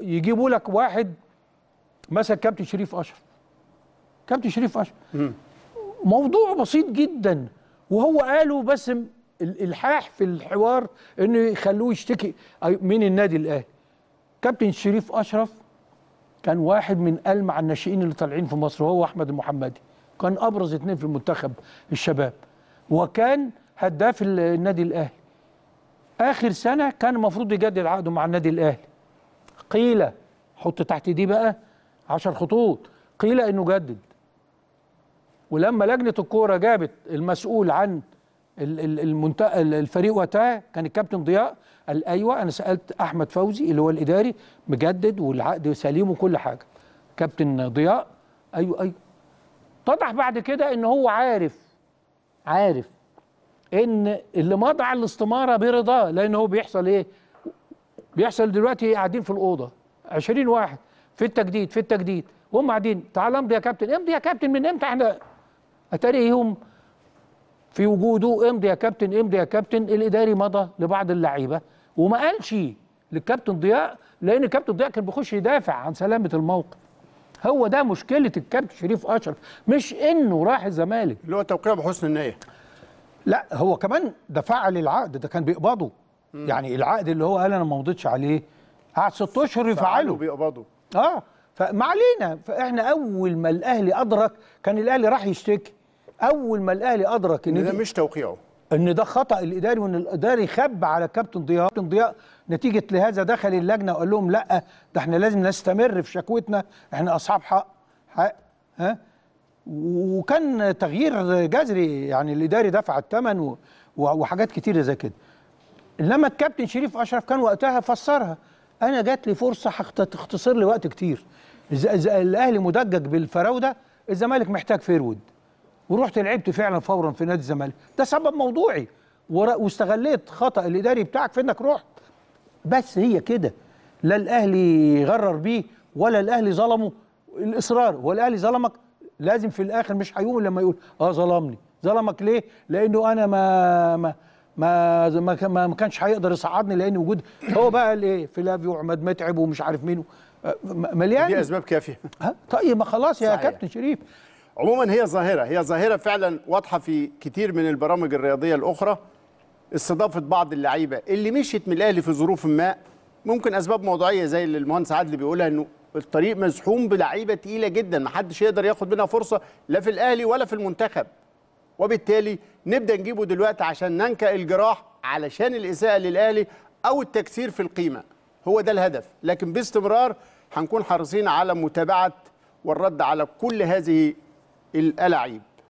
يجيبوا لك واحد مثلا كابتن شريف اشرف كابتن شريف اشرف موضوع بسيط جدا وهو قاله بس الالحاح في الحوار انه يخلوه يشتكي من النادي الاهلي كابتن شريف اشرف كان واحد من ألمع الناشئين اللي طالعين في مصر وهو احمد المحمدي كان ابرز اثنين في المنتخب الشباب وكان هداف النادي الاهلي اخر سنه كان المفروض يجدد عقده مع النادي الاهلي قيل حط تحت دي بقى 10 خطوط قيل انه جدد ولما لجنه الكوره جابت المسؤول عن الفريق وقتها كان الكابتن ضياء قال ايوه انا سالت احمد فوزي اللي هو الاداري مجدد والعقد سليم وكل حاجه كابتن ضياء ايوه ايوه اتضح بعد كده ان هو عارف عارف ان اللي مضى على الاستماره برضاه لان هو بيحصل ايه بيحصل دلوقتي قاعدين في الاوضه 20 واحد في التجديد في التجديد وهم قاعدين تعال امضي يا كابتن امضي يا كابتن من امتى احنا اتاريهم في وجوده امضي يا كابتن امضي يا كابتن الاداري مضى لبعض اللعيبه وما قالش للكابتن ضياء لان الكابتن ضياء كان بيخش يدافع عن سلامه الموقف هو ده مشكله الكابتن شريف اشرف مش انه راح الزمالك اللي هو توقيع بحسن النيه لا هو كمان ده فعل العقد ده كان بيقبضه مم. يعني العقد اللي هو قال انا ما مضيتش عليه قعد ست اشهر يفعله بيقبضوا اه فما علينا فاحنا اول ما الاهلي ادرك كان الاهلي راح يشتكي اول ما الاهلي ادرك ان, إن ده مش توقيعه ان ده خطا الاداري وان الاداري خب على كابتن ضياء كابتن ضياء نتيجه لهذا دخل اللجنه وقال لهم لا ده احنا لازم نستمر في شكوتنا احنا اصحاب حق حق ها وكان تغيير جذري يعني الاداري دفع الثمن وحاجات كتيره زي كده انما الكابتن شريف اشرف كان وقتها فسرها انا جات لي فرصه هتختصر لي وقت كتير الاهلي مدجج بالفراوده الزمالك محتاج فيرود ورحت لعبت فعلا فورا في نادي الزمالك ده سبب موضوعي واستغليت خطا الاداري بتاعك في انك رحت بس هي كده لا الاهلي غرر بيه ولا الاهلي ظلمه الاصرار هو الاهلي ظلمك لازم في الاخر مش هيقوم لما يقول اه ظلمني ظلمك ليه لانه انا ما, ما ما ما ما كانش هيقدر يصعدني لان وجود هو بقى الايه فلافيو وعماد متعب ومش عارف مين مليان دي اسباب كافيه ها طيب ما خلاص يا كابتن شريف عموما هي ظاهره هي ظاهره فعلا واضحه في كتير من البرامج الرياضيه الاخرى استضافه بعض اللعيبه اللي مشيت من الاهلي في ظروف ما ممكن اسباب موضوعيه زي اللي المهندس عادل بيقولها انه الطريق مزحوم بلعيبه تقيله جدا ما حدش يقدر ياخد منها فرصه لا في الاهلي ولا في المنتخب وبالتالي نبدا نجيبه دلوقتي عشان ننكأ الجراح علشان الاساءه للاهلي او التكسير في القيمه هو ده الهدف لكن باستمرار هنكون حريصين على متابعه والرد على كل هذه الالاعيب